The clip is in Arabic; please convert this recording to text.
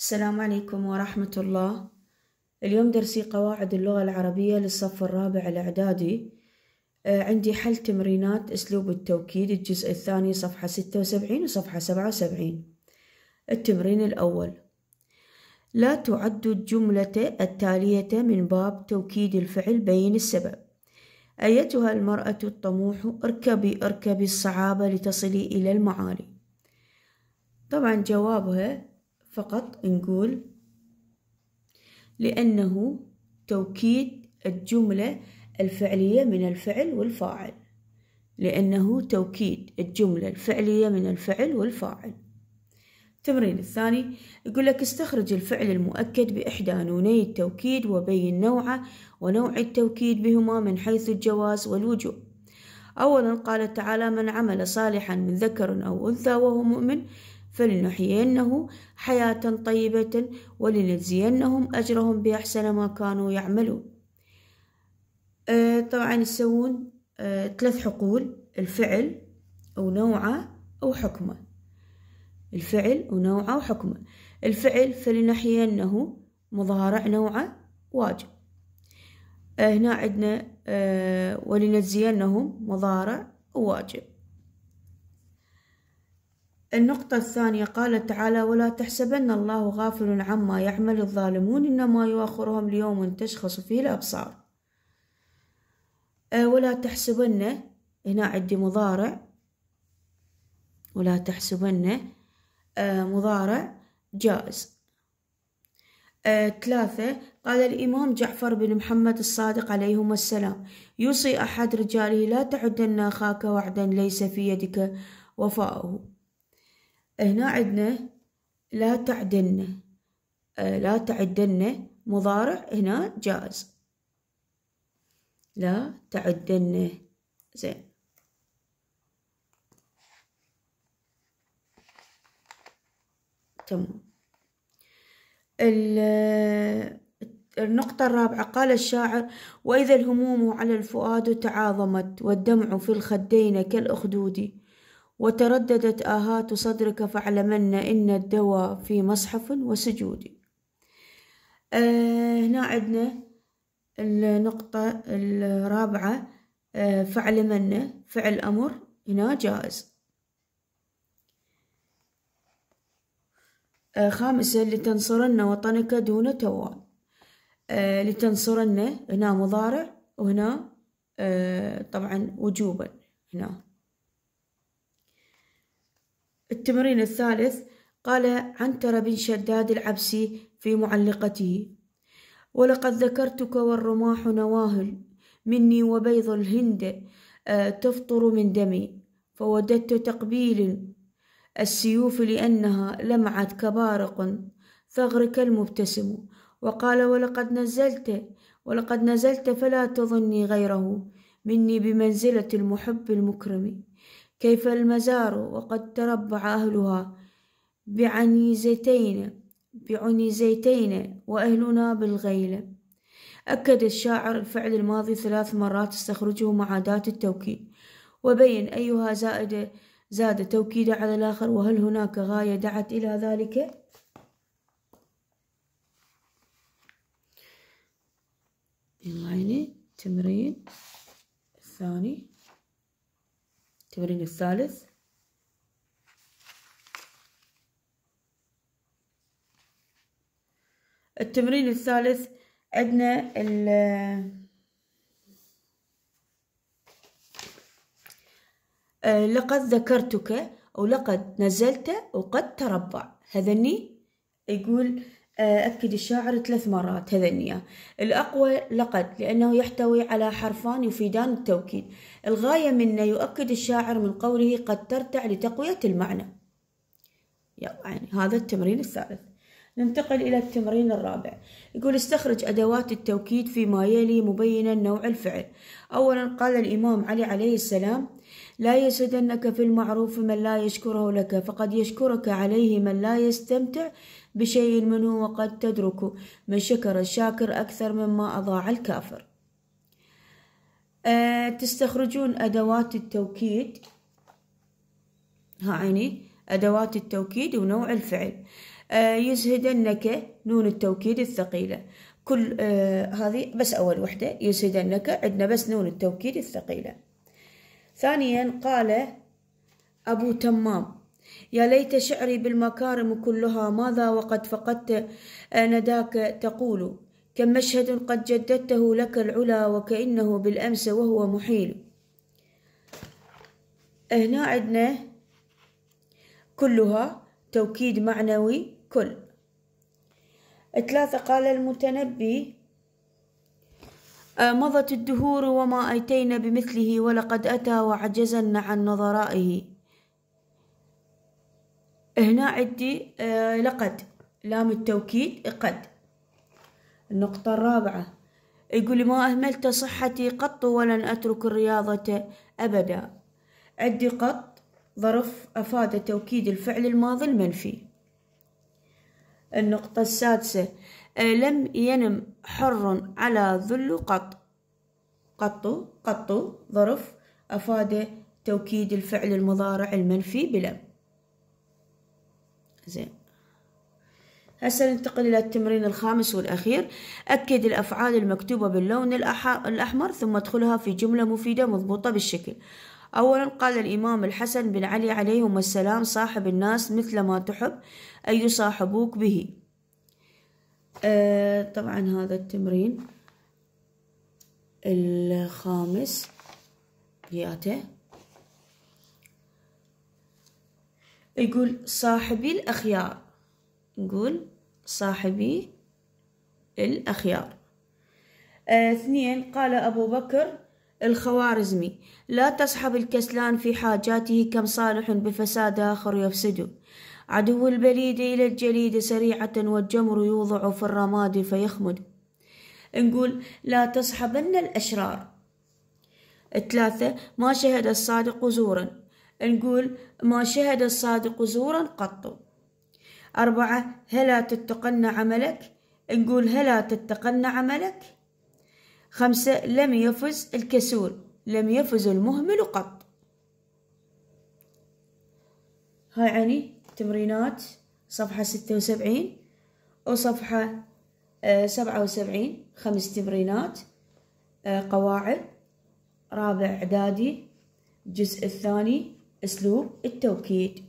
السلام عليكم ورحمة الله اليوم درسي قواعد اللغة العربية للصف الرابع الإعدادي آه، عندي حل تمرينات أسلوب التوكيد الجزء الثاني صفحة ستة وسبعين وصفحة سبعة وسبعين التمرين الأول لا تعد الجملة التالية من باب توكيد الفعل بين السبب أيتها المرأة الطموح اركبي اركبي الصعابة لتصلي إلى المعالي طبعا جوابها فقط نقول لأنه توكيد الجملة الفعلية من الفعل والفاعل لأنه توكيد الجملة الفعلية من الفعل والفاعل التمرين الثاني يقول لك استخرج الفعل المؤكد بإحدى نوني التوكيد وبين نوعه ونوع التوكيد بهما من حيث الجواز والوجوب أولا قال تعالى من عمل صالحا من ذكر أو أنثى وهو مؤمن فلنحيينه حياة طيبة ولنجزينهم أجرهم بأحسن ما كانوا يعملون أه، طبعا يسوون أه، ثلاث حقول الفعل ونوعه وحكمه الفعل ونوعه وحكمه الفعل فلنحيينه مضارع نوعه واجب أه، هنا عندنا ولنجزينهم مضارع وواجب النقطة الثانية قال تعالى ولا تحسبن الله غافل عما يعمل الظالمون إنما يؤخرهم ليوم تشخص فيه الأبصار آه، ولا تحسبن هنا عندي مضارع ولا تحسبن آه، مضارع جائز آه، ثلاثة قال الإمام جعفر بن محمد الصادق عليهما السلام يوصي أحد رجاله لا تعدن أخاك وعدا ليس في يدك وفاؤه هنا عندنا لا تعدن آه، لا تعدن مضارع هنا جائز لا تعدن زين تمام النقطة الرابعة قال الشاعر وإذا الهموم على الفؤاد تعاظمت والدمع في الخدين كالأخدود وترددت آهات صدرك فاعلمن إن الدواء في مصحف وسجود آه هنا عندنا النقطة الرابعة آه فاعلمن فعل أمر هنا جائز آه خامسة لتنصرن وطنك دون توا آه لتنصرن هنا مضارع وهنا آه طبعا وجوبا هنا التمرين الثالث قال عنتر بن شداد العبسي في معلقته ولقد ذكرتك والرماح نواهل مني وبيض الهند آه، تفطر من دمي فوددت تقبيل السيوف لأنها لمعت كبارق ثغرك المبتسم وقال ولقد نزلت ولقد نزلت فلا تظني غيره مني بمنزلة المحب المكرم كيف المزار وقد تربع أهلها بعنيزتين بعنيزتين وأهلنا بالغيلة أكد الشاعر الفعل الماضي ثلاث مرات استخرجه مع أداة التوكيد وبين أيها زائد زاد توكيد على الآخر وهل هناك غاية دعت إلى ذلك؟ يلا عيني تمرين الثاني التمرين الثالث التمرين الثالث عندنا ال آه، لقد ذكرتك ولقد نزلت وقد تربع هذني يقول أكد آه، الشاعر ثلاث مرات تثنية الأقوى لقد لأنه يحتوي على حرفان يفيدان التوكيد الغاية منه يؤكد الشاعر من قوله قد ترتع لتقوية المعنى يعني هذا التمرين الثالث ننتقل إلى التمرين الرابع يقول استخرج أدوات التوكيد فيما يلي مبينا نوع الفعل أولا قال الإمام علي عليه السلام لا يسدنك في المعروف من لا يشكره لك فقد يشكرك عليه من لا يستمتع بشيء منه وقد تدركه من شكر الشاكر أكثر مما أضاع الكافر أه تستخرجون أدوات التوكيد ها عيني أدوات التوكيد ونوع الفعل آه، يزهدنك نون التوكيد الثقيلة كل آه، هذه بس أول وحدة يزهدنك عندنا بس نون التوكيد الثقيلة ثانيا قال أبو تمام يا ليت شعري بالمكارم كلها ماذا وقد فقدت آه، نداك تقول كم مشهد قد جددته لك العلا وكأنه بالأمس وهو محيل هنا عندنا كلها توكيد معنوي كل ثلاثة قال المتنبي آه، مضت الدهور وما أتينا بمثله ولقد أتى وعجزن عن نظرائه هنا عدي آه، لقد لام التوكيد قد النقطة الرابعة يقول ما أهملت صحتي قط ولن أترك الرياضة أبدا عدي قط ظرف أفاد توكيد الفعل الماضي المنفي النقطة السادسة أه، لم ينم حر على ذل قط قط قط ظرف أفاد توكيد الفعل المضارع المنفي بلم زين هسه ننتقل إلى التمرين الخامس والأخير أكد الأفعال المكتوبة باللون الأحمر ثم ادخلها في جملة مفيدة مضبوطة بالشكل أولا قال الإمام الحسن بن علي عليهما السلام صاحب الناس مثل ما تحب أن يصاحبوك به آه طبعا هذا التمرين الخامس ياته يقول صاحبي الأخيار نقول صاحبي الأخيار آه، اثنين قال أبو بكر الخوارزمي لا تصحب الكسلان في حاجاته كم صالح بفساد آخر يفسده عدو البليد إلى الجليد سريعة والجمر يوضع في الرماد فيخمد نقول لا تصحبن الأشرار ثلاثة ما شهد الصادق زورا نقول ما شهد الصادق زورا قط أربعة هلا تتقن عملك نقول هلا تتقن عملك خمسة لم يفز الكسول لم يفز المهمل قط هاي عني تمرينات صفحة ستة وسبعين وصفحة آه، سبعة وسبعين خمس تمرينات آه، قواعد رابع إعدادي الجزء الثاني أسلوب التوكيد